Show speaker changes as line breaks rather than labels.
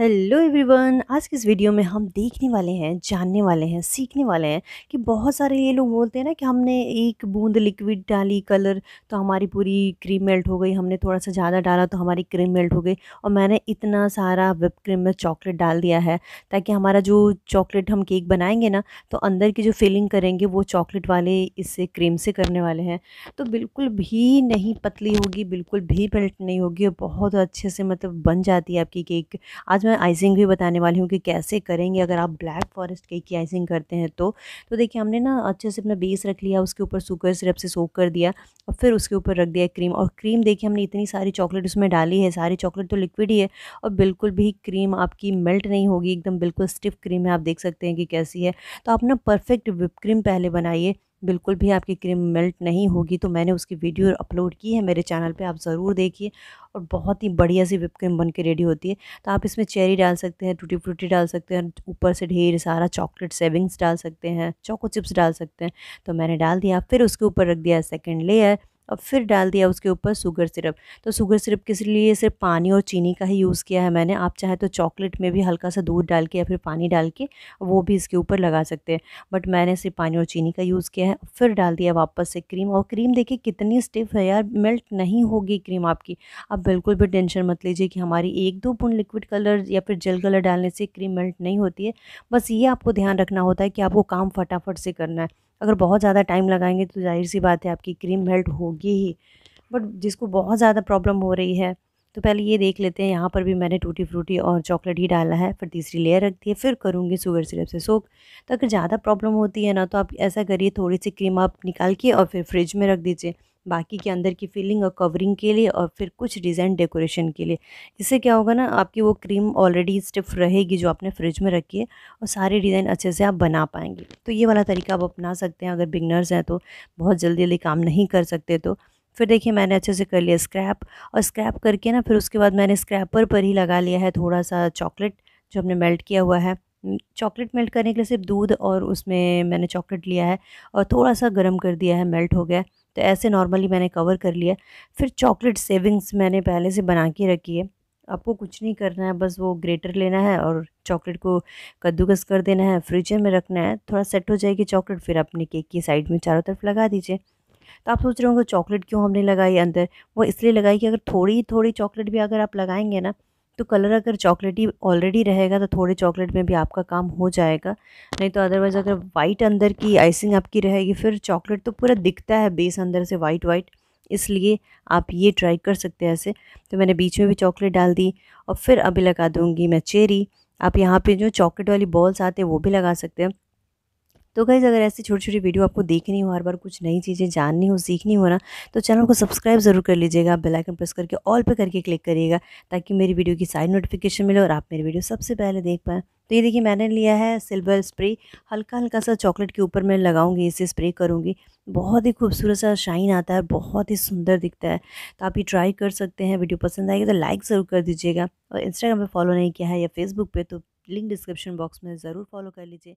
hello everyone आज के इस वीडियो में हम देखने वाले हैं जानने वाले हैं सीखने वाले हैं कि बहुत सारे ये लोग बोलते हैं ना कि हमने एक बूंद लिक्विड डाली कलर तो हमारी पूरी क्रीम मेल्ट हो गई हमने थोड़ा सा ज़्यादा डाला तो हमारी क्रीम मेल्ट हो गई और मैंने इतना सारा विप क्रीम में चॉकलेट डाल दिया है ताकि हमारा जो चॉकलेट हम केक बनाएंगे ना तो अंदर की जो फिलिंग करेंगे वो चॉकलेट वाले इससे क्रीम से करने वाले हैं तो बिल्कुल भी नहीं पतली होगी बिल्कुल भी मेल्ट नहीं होगी और बहुत अच्छे से मतलब बन जाती है आपकी केक आज मैं आइसिंग भी बताने वाली हूँ कि कैसे करेंगे अगर आप ब्लैक फॉरेस्ट केक की आइसिंग करते हैं तो तो देखिए हमने ना अच्छे से अपना बेस रख लिया उसके ऊपर सुगर सिरप से सोख कर दिया और फिर उसके ऊपर रख दिया क्रीम और क्रीम देखिए हमने इतनी सारी चॉकलेट उसमें डाली है सारी चॉकलेट तो लिक्विड ही है और बिल्कुल भी क्रीम आपकी मेल्ट नहीं होगी एकदम बिल्कुल स्टिफ क्रीम है आप देख सकते हैं कि कैसी है तो आप ना परफेक्ट विप क्रीम पहले बनाइए बिल्कुल भी आपकी क्रीम मेल्ट नहीं होगी तो मैंने उसकी वीडियो अपलोड की है मेरे चैनल पे आप ज़रूर देखिए और बहुत ही बढ़िया सी विप क्रीम बन के रेडी होती है तो आप इसमें चेरी डाल सकते हैं टूटी फ्रूटी डाल सकते हैं ऊपर से ढेर सारा चॉकलेट सेविंग्स डाल सकते हैं चोको चिप्स डाल सकते हैं तो मैंने डाल दिया फिर उसके ऊपर रख दिया सेकेंड लेयर अब फिर डाल दिया उसके ऊपर शुगर सिरप तो शुगर सिरप के लिए सिर्फ पानी और चीनी का ही यूज़ किया है मैंने आप चाहे तो चॉकलेट में भी हल्का सा दूध डाल के या फिर पानी डाल के वो भी इसके ऊपर लगा सकते हैं बट मैंने सिर्फ पानी और चीनी का यूज़ किया है फिर डाल दिया वापस से क्रीम और क्रीम देखिए कितनी स्टिफ है यार मेल्ट नहीं होगी क्रीम आपकी आप बिल्कुल भी टेंशन मत लीजिए कि हमारी एक दो बुन लिक्विड कलर या फिर जेल कलर डालने से क्रीम मेल्ट नहीं होती है बस ये आपको ध्यान रखना होता है कि आपको काम फटाफट से करना है अगर बहुत ज़्यादा टाइम लगाएंगे तो जाहिर सी बात है आपकी क्रीम मेल्ट होगी ही बट जिसको बहुत ज़्यादा प्रॉब्लम हो रही है तो पहले ये देख लेते हैं यहाँ पर भी मैंने टूटी फ्रूटी और चॉकलेट ही डाला है फिर तीसरी लेयर रख दी है फिर करूँगी शुगर सिरप से सोख तो अगर ज़्यादा प्रॉब्लम होती है ना तो आप ऐसा करिए थोड़ी सी क्रीम आप निकाल के और फिर फ्रिज में रख दीजिए बाकी के अंदर की फिलिंग और कवरिंग के लिए और फिर कुछ डिज़ाइन डेकोरेशन के लिए इससे क्या होगा ना आपकी वो क्रीम ऑलरेडी स्टिफ रहेगी जो आपने फ्रिज में रखी है और सारे डिज़ाइन अच्छे से आप बना पाएंगे तो ये वाला तरीका आप अपना सकते हैं अगर बिगनर्स हैं तो बहुत जल्दी जल्दी काम नहीं कर सकते तो फिर देखिए मैंने अच्छे से कर लिया स्क्रैप और स्क्रैप करके ना फिर उसके बाद मैंने स्क्रैपर पर ही लगा लिया है थोड़ा सा चॉकलेट जो हमने मेल्ट किया हुआ है चॉकलेट मेल्ट करने के लिए सिर्फ दूध और उसमें मैंने चॉकलेट लिया है और थोड़ा सा गर्म कर दिया है मेल्ट हो गया तो ऐसे नॉर्मली मैंने कवर कर लिया फिर चॉकलेट सेविंग्स मैंने पहले से बना के रखी है आपको कुछ नहीं करना है बस वो ग्रेटर लेना है और चॉकलेट को कद्दूकस कर देना है फ्रीजर में रखना है थोड़ा सेट हो जाएगी चॉकलेट फिर अपने केक की साइड में चारों तरफ लगा दीजिए तो आप सोच रहे होंगे चॉकलेट क्यों हमने लगाई अंदर वो इसलिए लगाई कि अगर थोड़ी थोड़ी चॉकलेट भी अगर आप लगाएंगे ना तो कलर अगर चॉकलेटी ऑलरेडी रहेगा तो थोड़े चॉकलेट में भी आपका काम हो जाएगा नहीं तो अदरवाइज़ अगर वाइट अंदर की आइसिंग आपकी रहेगी फिर चॉकलेट तो पूरा दिखता है बेस अंदर से वाइट वाइट इसलिए आप ये ट्राई कर सकते हैं ऐसे तो मैंने बीच में भी चॉकलेट डाल दी और फिर अभी लगा दूँगी मैं चेरी आप यहाँ पे जो चॉकलेट वाली बॉल्स आते हैं वो भी लगा सकते हैं तो गाइज़ अगर ऐसी छोटी छोटी वीडियो आपको देखनी हो हर बार कुछ नई चीज़ें जाननी हो सीखनी हो ना तो चैनल को सब्सक्राइब ज़रूर कर लीजिएगा आप बेलाइकन प्रेस करके ऑल पे करके क्लिक करिएगा ताकि मेरी वीडियो की सारी नोटिफिकेशन मिले और आप मेरी वीडियो सबसे पहले देख पाएँ तो ये देखिए मैंने लिया है सिल्वर स्प्रे हल्का हल्का सा चॉकलेट के ऊपर मैं लगाऊंगी इसे स्प्रे करूंगी बहुत ही खूबसूरत सा शाइन आता है बहुत ही सुंदर दिखता है तो आप ये ट्राई कर सकते हैं वीडियो पसंद आएगी तो लाइक ज़रूर कर दीजिएगा और इंस्टाग्राम पे फॉलो नहीं किया है या फेसबुक पे तो लिंक डिस्क्रिप्शन बॉक्स में ज़रूर फॉलो कर लीजिए